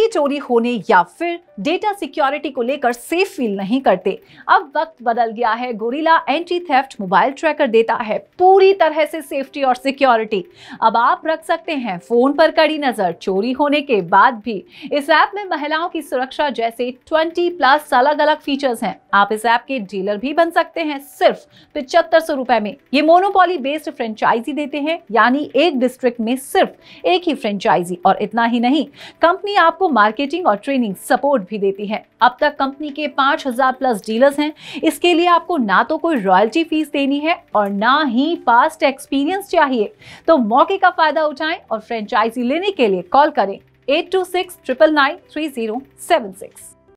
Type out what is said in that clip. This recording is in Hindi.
की चोरी होने या फिर डेटा सिक्योरिटी को लेकर सेफ फील नहीं करते अब वक्त बदल गया है gorilla anti theft mobile tracker देता है पूरी तरह से सेफ्टी और सिक्योरिटी अब आप रख सकते हैं फोन पर कड़ी नजर चोरी होने के बाद भी इस ऐप में महिलाओं की सुरक्षा जैसे 20 प्लस अलग अलग फीचर्स हैं आप इस ऐप के डीलर भी बन सकते हैं सिर्फ पिचहत्तर सौ रुपए में ये मोनोपोली बेस्ड फ्रेंचाइजी देते हैं यानी एक डिस्ट्रिक्ट में सिर्फ एक ही फ्रेंचाइजी और इतना ही नहीं कंपनी आपको मार्केटिंग और ट्रेनिंग सपोर्ट भी देती है अब तक कंपनी के 5000 प्लस डीलर्स हैं इसके लिए आपको ना तो कोई रॉयल्टी फीस देनी है और ना ही पास्ट एक्सपीरियंस चाहिए तो मौके का फायदा उठाएं और फ्रेंचाइजी लेने के लिए कॉल करें eight two six triple nine three zero seven six